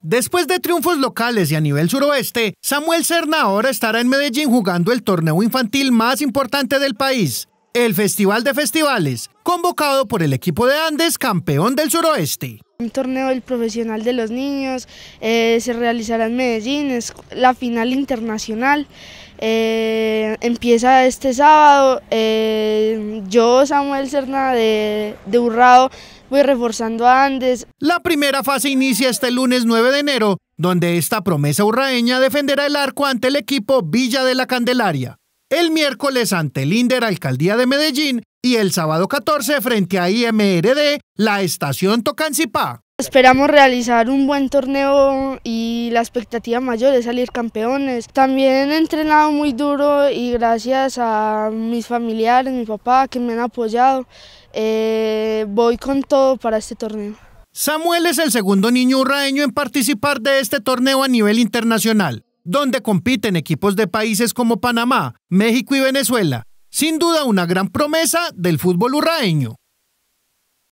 Después de triunfos locales y a nivel suroeste, Samuel Cerna ahora estará en Medellín jugando el torneo infantil más importante del país, el Festival de Festivales, convocado por el equipo de Andes, campeón del suroeste. Un torneo del profesional de los niños, eh, se realizará en Medellín, es la final internacional. Eh, empieza este sábado. Eh, yo, Samuel Cerna, de, de Urrado, voy reforzando a Andes. La primera fase inicia este lunes 9 de enero, donde esta promesa urraeña defenderá el arco ante el equipo Villa de la Candelaria. El miércoles ante el Alcaldía de Medellín y el sábado 14 frente a IMRD, la estación Tocancipá. Esperamos realizar un buen torneo y la expectativa mayor es salir campeones. También he entrenado muy duro y gracias a mis familiares, mi papá que me han apoyado, eh, voy con todo para este torneo. Samuel es el segundo niño urraeño en participar de este torneo a nivel internacional, donde compiten equipos de países como Panamá, México y Venezuela, sin duda una gran promesa del fútbol urraeño.